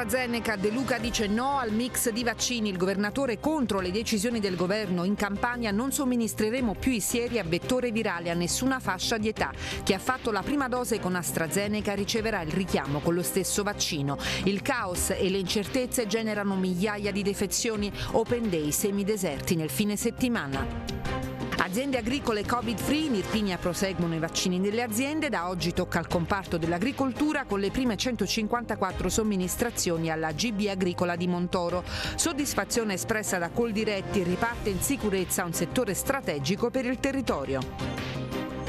AstraZeneca, De Luca dice no al mix di vaccini, il governatore contro le decisioni del governo, in Campania non somministreremo più i sieri a vettore virale a nessuna fascia di età. Chi ha fatto la prima dose con AstraZeneca riceverà il richiamo con lo stesso vaccino. Il caos e le incertezze generano migliaia di defezioni, open day semideserti nel fine settimana. Aziende agricole Covid-free, in Irpinia proseguono i vaccini nelle aziende, da oggi tocca al comparto dell'agricoltura con le prime 154 somministrazioni alla GB Agricola di Montoro. Soddisfazione espressa da Coldiretti, riparte in sicurezza un settore strategico per il territorio.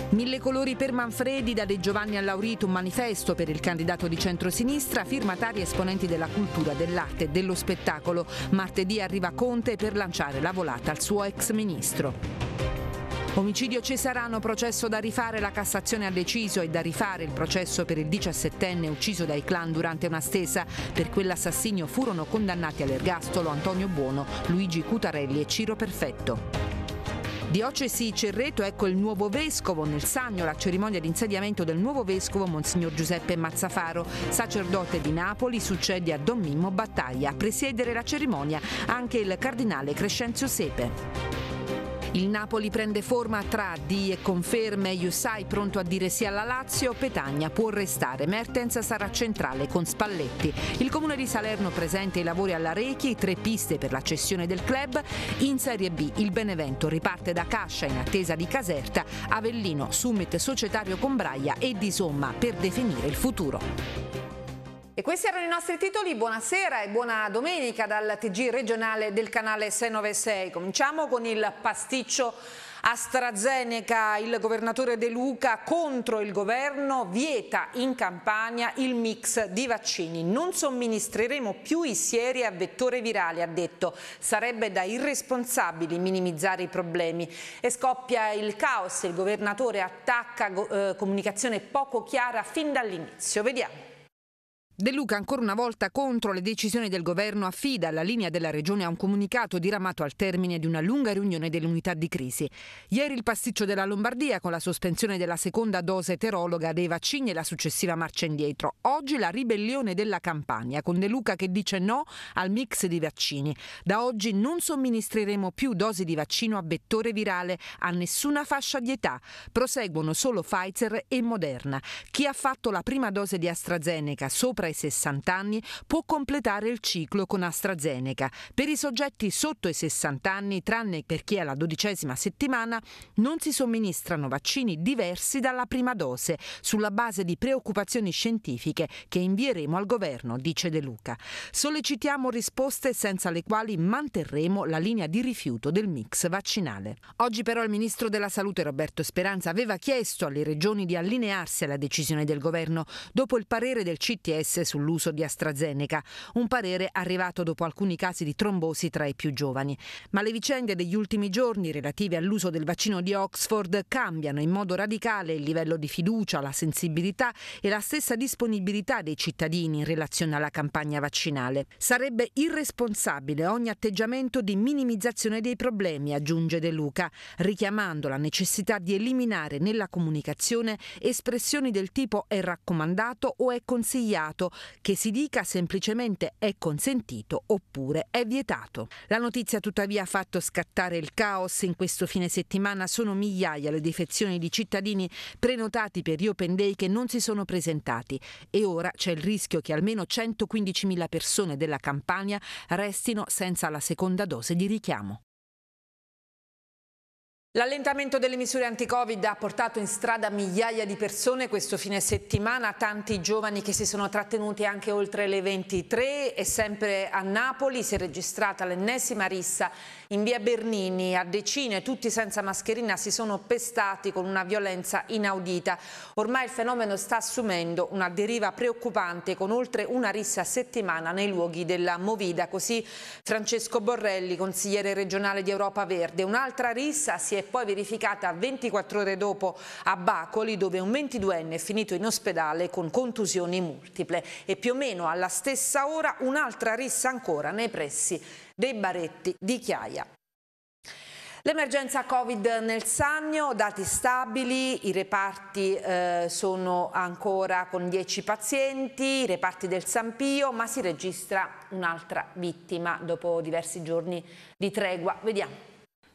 Mille colori per Manfredi, da De Giovanni a Laurito, un manifesto per il candidato di centrosinistra, firmatari esponenti della cultura, dell'arte e dello spettacolo. Martedì arriva Conte per lanciare la volata al suo ex ministro. Omicidio Cesarano, processo da rifare, la Cassazione ha deciso e da rifare il processo per il 17enne ucciso dai clan durante una stesa. Per quell'assassinio furono condannati all'ergastolo Antonio Buono, Luigi Cutarelli e Ciro Perfetto. Diocesi Cerreto, ecco il nuovo vescovo. Nel Sagno la cerimonia di insediamento del nuovo vescovo Monsignor Giuseppe Mazzafaro, sacerdote di Napoli, succede a Don Mimmo Battaglia. A presiedere la cerimonia anche il cardinale Crescenzio Sepe. Il Napoli prende forma tra D e conferme, Jussai pronto a dire sì alla Lazio, Petagna può restare, Mertens sarà centrale con Spalletti. Il Comune di Salerno presenta i lavori alla Rechi, tre piste per la cessione del club. In Serie B il Benevento riparte da Cascia in attesa di Caserta, Avellino, Summit societario con Braia e di Somma per definire il futuro. E questi erano i nostri titoli, buonasera e buona domenica dal TG regionale del canale 696. Cominciamo con il pasticcio AstraZeneca, il governatore De Luca contro il governo vieta in Campania il mix di vaccini. Non somministreremo più i sieri a vettore virale, ha detto. Sarebbe da irresponsabili minimizzare i problemi. E scoppia il caos, il governatore attacca eh, comunicazione poco chiara fin dall'inizio. Vediamo. De Luca ancora una volta contro le decisioni del governo affida la linea della regione a un comunicato diramato al termine di una lunga riunione dell'unità di crisi. Ieri il pasticcio della Lombardia con la sospensione della seconda dose eterologa dei vaccini e la successiva marcia indietro. Oggi la ribellione della Campania con De Luca che dice no al mix di vaccini. Da oggi non somministreremo più dosi di vaccino a vettore virale a nessuna fascia di età. Proseguono solo Pfizer e Moderna. Chi ha fatto la prima dose di AstraZeneca sopra sopra i 60 anni può completare il ciclo con AstraZeneca. Per i soggetti sotto i 60 anni, tranne per chi è alla dodicesima settimana, non si somministrano vaccini diversi dalla prima dose, sulla base di preoccupazioni scientifiche che invieremo al governo, dice De Luca. Sollecitiamo risposte senza le quali manterremo la linea di rifiuto del mix vaccinale. Oggi però il ministro della Salute Roberto Speranza aveva chiesto alle regioni di allinearsi alla decisione del governo dopo il parere del CTS EMS sull'uso di AstraZeneca, un parere arrivato dopo alcuni casi di trombosi tra i più giovani. Ma le vicende degli ultimi giorni relative all'uso del vaccino di Oxford cambiano in modo radicale il livello di fiducia, la sensibilità e la stessa disponibilità dei cittadini in relazione alla campagna vaccinale. Sarebbe irresponsabile ogni atteggiamento di minimizzazione dei problemi, aggiunge De Luca, richiamando la necessità di eliminare nella comunicazione espressioni del tipo è raccomandato o è consigliato punto che si dica semplicemente è consentito oppure è vietato. La notizia tuttavia ha fatto scattare il caos. In questo fine settimana sono migliaia le defezioni di cittadini prenotati per gli Open Day che non si sono presentati e ora c'è il rischio che almeno 115.000 persone della Campania restino senza la seconda dose di richiamo. L'allentamento delle misure anti-Covid ha portato in strada migliaia di persone questo fine settimana, tanti giovani che si sono trattenuti anche oltre le 23 e sempre a Napoli si è registrata l'ennesima rissa in via Bernini, a decine, tutti senza mascherina, si sono pestati con una violenza inaudita. Ormai il fenomeno sta assumendo una deriva preoccupante con oltre una rissa a settimana nei luoghi della Movida, così Francesco Borrelli, consigliere regionale di Europa Verde. Un'altra rissa si è è poi verificata 24 ore dopo a Bacoli dove un 22enne è finito in ospedale con contusioni multiple e più o meno alla stessa ora un'altra rissa ancora nei pressi dei baretti di Chiaia. L'emergenza Covid nel Sannio, dati stabili, i reparti eh, sono ancora con 10 pazienti, i reparti del San Pio, ma si registra un'altra vittima dopo diversi giorni di tregua. Vediamo.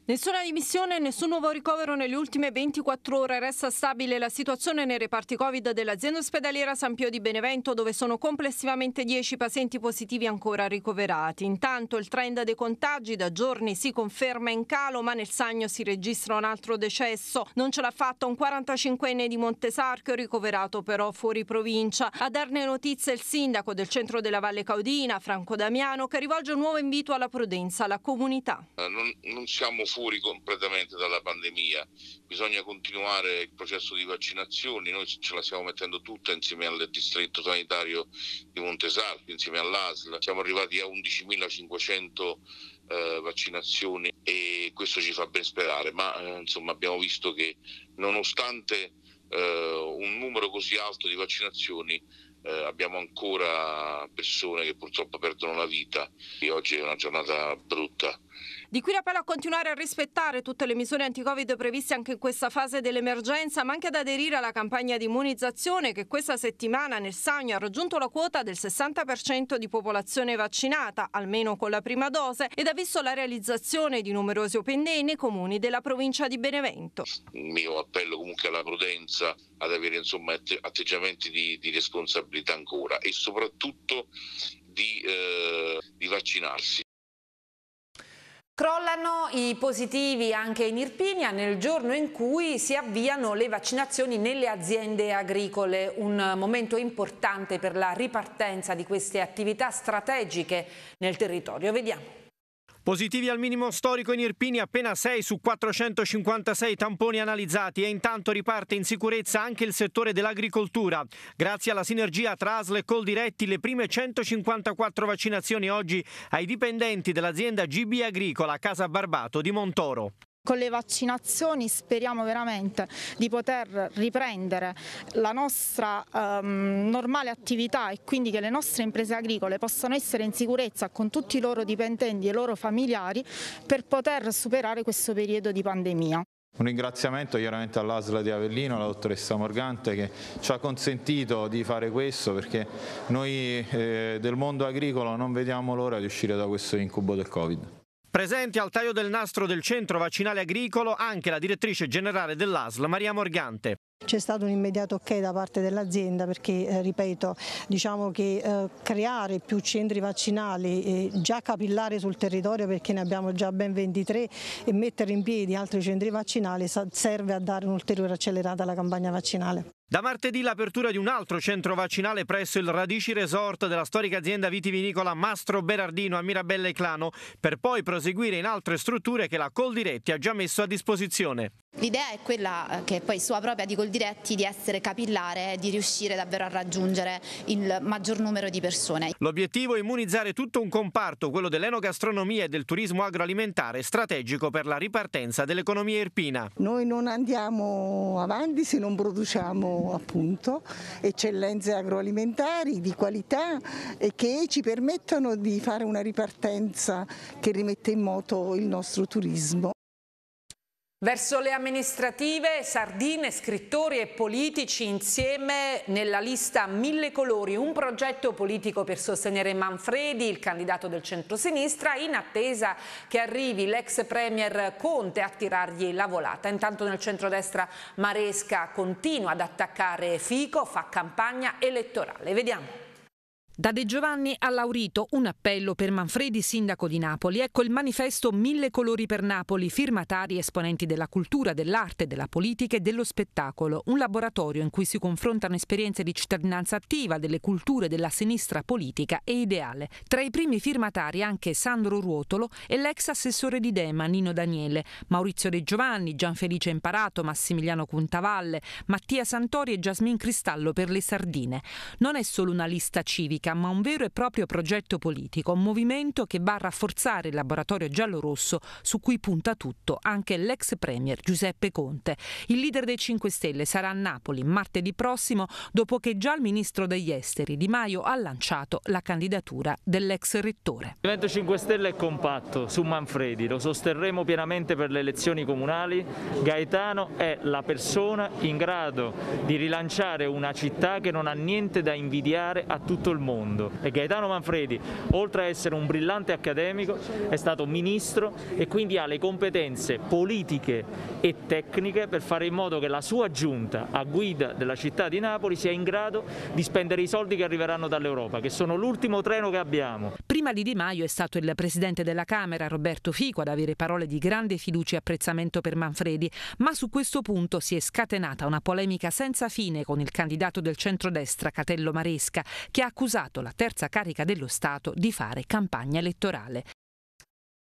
Nessuna dimissione, nessun nuovo ricovero nelle ultime 24 ore. Resta stabile la situazione nei reparti Covid dell'azienda ospedaliera San Pio di Benevento, dove sono complessivamente 10 pazienti positivi ancora ricoverati. Intanto il trend dei contagi da giorni si conferma in calo, ma nel Sagno si registra un altro decesso. Non ce l'ha fatta un 45enne di Montesarchio, ricoverato però fuori provincia. A darne notizia il sindaco del centro della Valle Caudina, Franco Damiano, che rivolge un nuovo invito alla prudenza alla comunità. Eh, non, non siamo fuori completamente dalla pandemia, bisogna continuare il processo di vaccinazioni, noi ce la stiamo mettendo tutta insieme al distretto sanitario di Montesalvi, insieme all'ASL, siamo arrivati a 11.500 eh, vaccinazioni e questo ci fa ben sperare, ma eh, insomma abbiamo visto che nonostante eh, un numero così alto di vaccinazioni eh, abbiamo ancora persone che purtroppo perdono la vita e oggi è una giornata brutta di qui l'appello a continuare a rispettare tutte le misure anti-Covid previste anche in questa fase dell'emergenza, ma anche ad aderire alla campagna di immunizzazione che questa settimana nel Sagno ha raggiunto la quota del 60% di popolazione vaccinata, almeno con la prima dose, ed ha visto la realizzazione di numerosi open day nei comuni della provincia di Benevento. Il mio appello comunque alla prudenza, ad avere insomma, atteggiamenti di, di responsabilità ancora e soprattutto di, eh, di vaccinarsi. Crollano i positivi anche in Irpinia nel giorno in cui si avviano le vaccinazioni nelle aziende agricole, un momento importante per la ripartenza di queste attività strategiche nel territorio. Vediamo. Positivi al minimo storico in Irpini, appena 6 su 456 tamponi analizzati e intanto riparte in sicurezza anche il settore dell'agricoltura. Grazie alla sinergia tra ASL e Coldiretti le prime 154 vaccinazioni oggi ai dipendenti dell'azienda GB Agricola Casa Barbato di Montoro. Con le vaccinazioni speriamo veramente di poter riprendere la nostra um, normale attività e quindi che le nostre imprese agricole possano essere in sicurezza con tutti i loro dipendenti e i loro familiari per poter superare questo periodo di pandemia. Un ringraziamento chiaramente all'Asla di Avellino, alla dottoressa Morgante che ci ha consentito di fare questo perché noi eh, del mondo agricolo non vediamo l'ora di uscire da questo incubo del Covid. Presente al taglio del nastro del centro vaccinale agricolo anche la direttrice generale dell'ASL Maria Morgante. C'è stato un immediato ok da parte dell'azienda perché, eh, ripeto, diciamo che eh, creare più centri vaccinali già capillare sul territorio perché ne abbiamo già ben 23 e mettere in piedi altri centri vaccinali serve a dare un'ulteriore accelerata alla campagna vaccinale. Da martedì l'apertura di un altro centro vaccinale presso il Radici Resort della storica azienda vitivinicola Mastro Berardino a e Clano, per poi proseguire in altre strutture che la Coldiretti ha già messo a disposizione. L'idea è quella eh, che è poi sua propria di Coldiretti di essere capillare, e di riuscire davvero a raggiungere il maggior numero di persone. L'obiettivo è immunizzare tutto un comparto, quello dell'enogastronomia e del turismo agroalimentare, strategico per la ripartenza dell'economia irpina. Noi non andiamo avanti se non produciamo appunto eccellenze agroalimentari di qualità e che ci permettono di fare una ripartenza che rimette in moto il nostro turismo. Verso le amministrative, sardine, scrittori e politici insieme nella lista Mille Colori, un progetto politico per sostenere Manfredi, il candidato del centrosinistra, in attesa che arrivi l'ex premier Conte a tirargli la volata. Intanto nel centrodestra Maresca continua ad attaccare Fico, fa campagna elettorale. Vediamo. Da De Giovanni a Laurito, un appello per Manfredi, sindaco di Napoli. Ecco il manifesto Mille colori per Napoli, firmatari esponenti della cultura, dell'arte, della politica e dello spettacolo. Un laboratorio in cui si confrontano esperienze di cittadinanza attiva, delle culture, della sinistra politica e ideale. Tra i primi firmatari anche Sandro Ruotolo e l'ex assessore di Dema, Nino Daniele, Maurizio De Giovanni, Gianfelice Imparato, Massimiliano Cuntavalle, Mattia Santori e Jasmin Cristallo per le Sardine. Non è solo una lista civica ricerca, ma un vero e proprio progetto politico, un movimento che va a rafforzare il laboratorio giallorosso su cui punta tutto anche l'ex premier Giuseppe Conte. Il leader dei 5 Stelle sarà a Napoli martedì prossimo dopo che già il ministro degli Esteri Di Maio ha lanciato la candidatura dell'ex rettore. Il Movimento 5 Stelle è compatto su Manfredi, lo sosterremo pienamente per le elezioni comunali. Gaetano è la persona in grado di rilanciare una città che non ha niente da invidiare a tutto il mondo mondo. E Gaetano Manfredi, oltre a essere un brillante accademico, è stato ministro e quindi ha le competenze politiche e tecniche per fare in modo che la sua giunta a guida della città di Napoli sia in grado di spendere i soldi che arriveranno dall'Europa, che sono l'ultimo treno che abbiamo. Prima di Di Maio è stato il presidente della Camera, Roberto Fico, ad avere parole di grande fiducia e apprezzamento per Manfredi, ma su questo punto si è scatenata una polemica senza fine con il candidato del centrodestra Catello Maresca, che ha accusato accusato la terza carica dello Stato di fare campagna elettorale.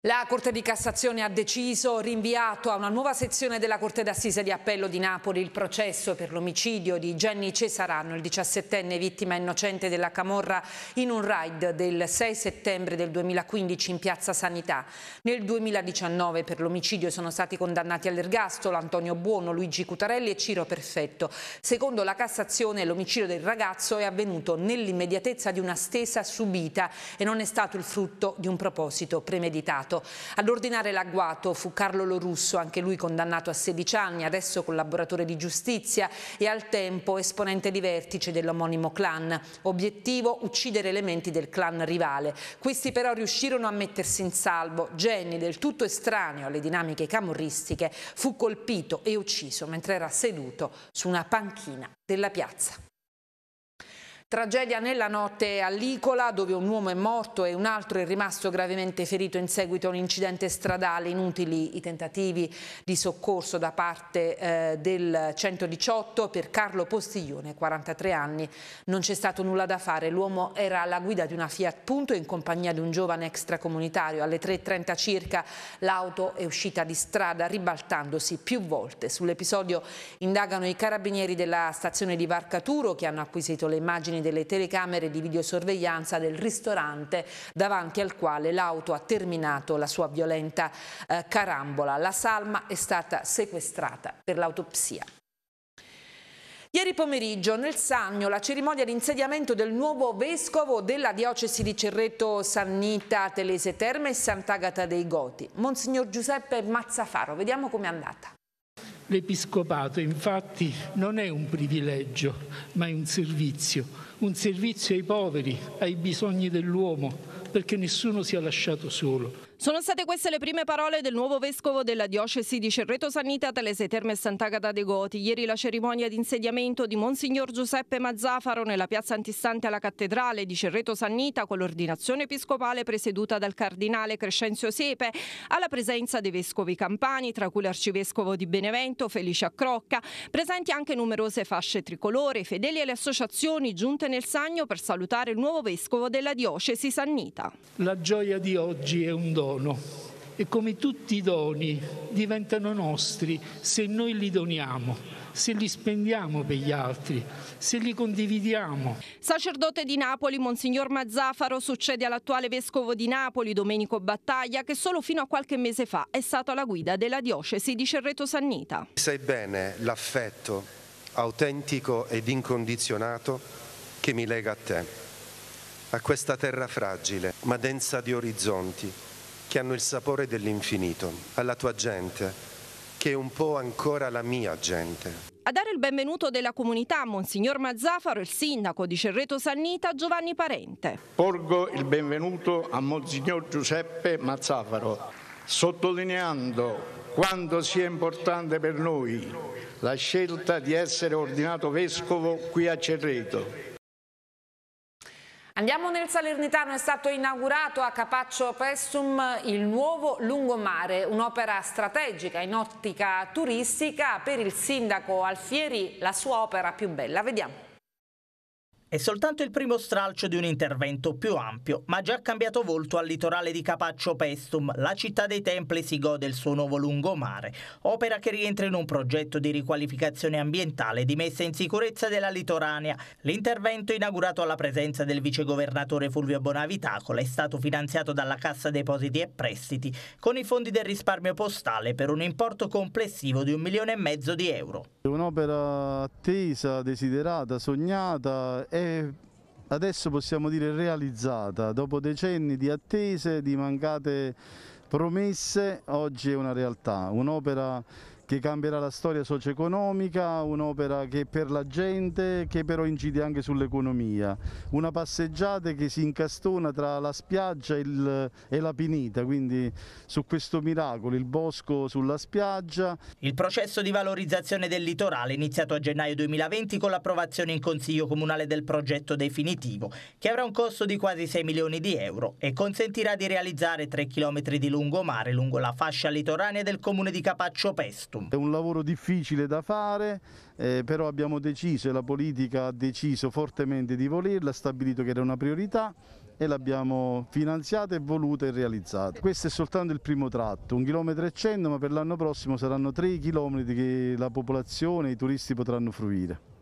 La Corte di Cassazione ha deciso, rinviato a una nuova sezione della Corte d'Assise di Appello di Napoli il processo per l'omicidio di Gianni Cesaranno, il 17enne vittima innocente della Camorra, in un raid del 6 settembre del 2015 in Piazza Sanità. Nel 2019 per l'omicidio sono stati condannati all'ergastolo Antonio Buono, Luigi Cutarelli e Ciro Perfetto. Secondo la Cassazione l'omicidio del ragazzo è avvenuto nell'immediatezza di una stesa subita e non è stato il frutto di un proposito premeditato reato. Ad ordinare l'agguato fu Carlo Lorusso, anche lui condannato a 16 anni, adesso collaboratore di giustizia e al tempo esponente di vertice dell'omonimo clan. Obiettivo uccidere elementi del clan rivale. Questi però riuscirono a mettersi in salvo. Jenny, del tutto estraneo alle dinamiche camorristiche, fu colpito e ucciso mentre era seduto su una panchina della piazza. Tragedia nella notte a Licola dove un uomo è morto e un altro è rimasto gravemente ferito in seguito a un incidente stradale. Inutili i tentativi di soccorso da parte eh, del 118 per Carlo Postiglione, 43 anni. Non c'è stato nulla da fare, l'uomo era alla guida di una Fiat Punto in compagnia di un giovane extracomunitario. Alle 3.30 circa l'auto è uscita di strada ribaltandosi più volte. Sull'episodio indagano i carabinieri della stazione di Varcaturo che hanno acquisito le immagini immagini delle telecamere di videosorveglianza del ristorante davanti al quale l'auto ha terminato la sua violenta eh, carambola. La salma è stata sequestrata per l'autopsia. Ieri pomeriggio nel Sannio la cerimonia di insediamento del nuovo vescovo della diocesi di Cerreto Sannita Telese Terme e Sant'Agata dei Goti, Monsignor Giuseppe Mazzafaro. Vediamo com'è andata. L'episcopato infatti non è un privilegio, ma è un servizio, un servizio ai poveri, ai bisogni dell'uomo, perché nessuno sia lasciato solo. Sono state queste le prime parole del nuovo vescovo della diocesi di Cerreto Sannita Telese Terme Sant'Agata de Goti. Ieri la cerimonia di insediamento di Monsignor Giuseppe Mazzafaro nella piazza antistante alla cattedrale di Cerreto Sannita con l'ordinazione episcopale presieduta dal cardinale Crescenzio Sepe alla presenza dei vescovi campani, tra cui l'arcivescovo di Benevento Felice Accrocca, presenti anche numerose fasce tricolore, fedeli alle associazioni giunte nel Sagno per salutare il nuovo vescovo della diocesi sannita. La gioia di oggi è un dono dono e come tutti i doni diventano nostri se noi li doniamo, se li spendiamo per gli altri, se li condividiamo. Sacerdote di Napoli, Monsignor Mazzafaro, succede all'attuale vescovo di Napoli, Domenico Battaglia, che solo fino a qualche mese fa è stato alla guida della diocesi di Cerreto Sannita. Sai bene l'affetto autentico ed incondizionato che mi lega a te, a questa terra fragile ma densa di orizzonti che hanno il sapore dell'infinito, alla tua gente, che è un po' ancora la mia gente. A dare il benvenuto della comunità Monsignor Mazzafaro il sindaco di Cerreto Sannita Giovanni Parente. Porgo il benvenuto a Monsignor Giuseppe Mazzafaro, sottolineando quanto sia importante per noi la scelta di essere ordinato vescovo qui a Cerreto Andiamo nel Salernitano, è stato inaugurato a Capaccio Pessum il nuovo lungomare, un'opera strategica in ottica turistica per il sindaco Alfieri, la sua opera più bella. Vediamo. È soltanto il primo stralcio di un intervento più ampio, ma già cambiato volto al litorale di Capaccio Pestum, la città dei templi si gode il suo nuovo lungomare, opera che rientra in un progetto di riqualificazione ambientale e di messa in sicurezza della litoranea. L'intervento inaugurato alla presenza del vicegovernatore Fulvio Bonavitacola è stato finanziato dalla Cassa Depositi e Prestiti con i fondi del risparmio postale per un importo complessivo di un milione e mezzo di euro. Un'opera attesa, desiderata, sognata è adesso possiamo dire realizzata, dopo decenni di attese, di mancate promesse, oggi è una realtà, un'opera che cambierà la storia socio-economica, un'opera che per la gente, che però incide anche sull'economia, una passeggiata che si incastona tra la spiaggia il, e la pinita, quindi su questo miracolo, il bosco sulla spiaggia. Il processo di valorizzazione del litorale iniziato a gennaio 2020 con l'approvazione in Consiglio Comunale del progetto definitivo, che avrà un costo di quasi 6 milioni di euro e consentirà di realizzare 3 km di lungomare lungo la fascia litoranea del comune di Capaccio Pesto fatto. Certo. È un lavoro difficile da fare, eh, però abbiamo deciso e la politica ha deciso fortemente di volerla, ha stabilito che era una priorità e l'abbiamo finanziata e voluta e realizzata. Questo è soltanto il primo tratto, un chilometro e cento, ma per l'anno prossimo saranno tre chilometri che la popolazione e i turisti potranno fruire.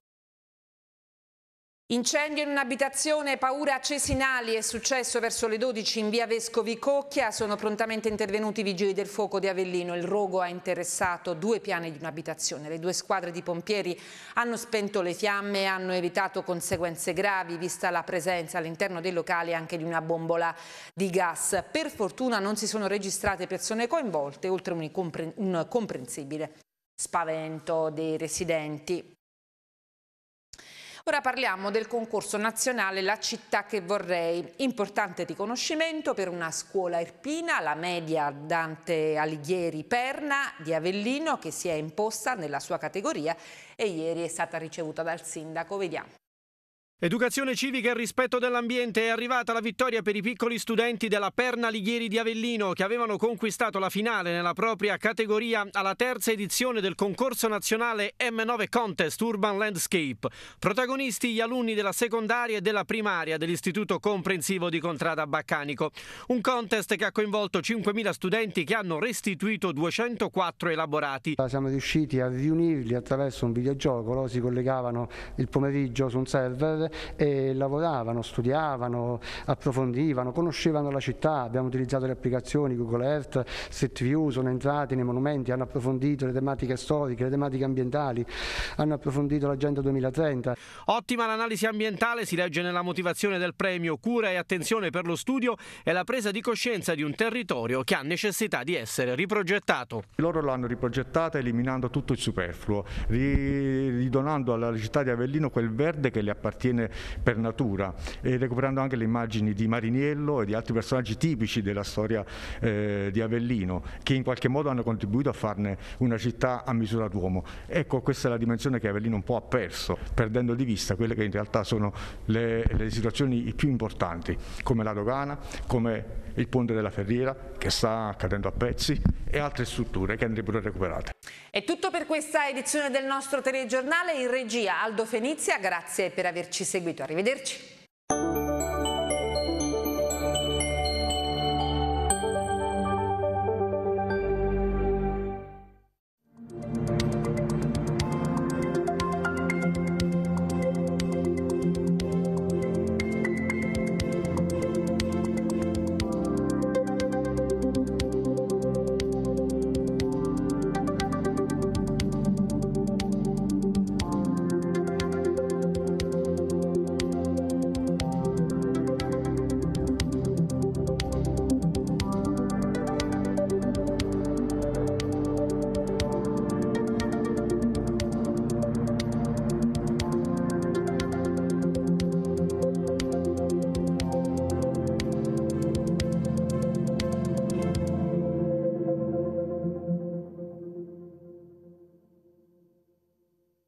Incendio in un'abitazione, paura a Cesinali, è successo verso le 12 in via Vescovi Cocchia, sono prontamente intervenuti i vigili del fuoco di Avellino, il rogo ha interessato due piani di un'abitazione, le due squadre di pompieri hanno spento le fiamme e hanno evitato conseguenze gravi vista la presenza all'interno dei locali anche di una bombola di gas. Per fortuna non si sono registrate persone coinvolte, oltre un comprensibile spavento dei residenti. Ora parliamo del concorso nazionale La città che vorrei, importante riconoscimento per una scuola irpina, la media Dante Alighieri Perna di Avellino che si è imposta nella sua categoria e ieri è stata ricevuta dal sindaco. Vediamo. Educazione civica e rispetto dell'ambiente è arrivata la vittoria per i piccoli studenti della Perna Lighieri di Avellino che avevano conquistato la finale nella propria categoria alla terza edizione del concorso nazionale M9 Contest Urban Landscape. Protagonisti gli alunni della secondaria e della primaria dell'Istituto Comprensivo di Contrada Baccanico. Un contest che ha coinvolto 5.000 studenti che hanno restituito 204 elaborati. Siamo riusciti a riunirli attraverso un videogioco, loro si collegavano il pomeriggio su un server e lavoravano, studiavano, approfondivano, conoscevano la città, abbiamo utilizzato le applicazioni Google Earth, Street View, sono entrati nei monumenti, hanno approfondito le tematiche storiche, le tematiche ambientali, hanno approfondito l'agenda 2030. Ottima l'analisi ambientale, si legge nella motivazione del premio Cura e attenzione per lo studio e la presa di coscienza di un territorio che ha necessità di essere riprogettato. Loro l'hanno riprogettata eliminando tutto il superfluo, ridonando alla città di Avellino quel verde che le appartiene bene per natura, e recuperando anche le immagini di Mariniello e di altri personaggi tipici della storia eh, di Avellino, che in qualche modo hanno contribuito a farne una città a misura d'uomo. Ecco, questa è la dimensione che Avellino un po' ha perso, perdendo di vista quelle che in realtà sono le, le situazioni più importanti, come la dogana, come il ponte della Ferriera che sta cadendo a pezzi e altre strutture che andrebbero recuperate. È tutto per questa edizione del nostro telegiornale in regia Aldo Fenizia, grazie per averci seguito, arrivederci.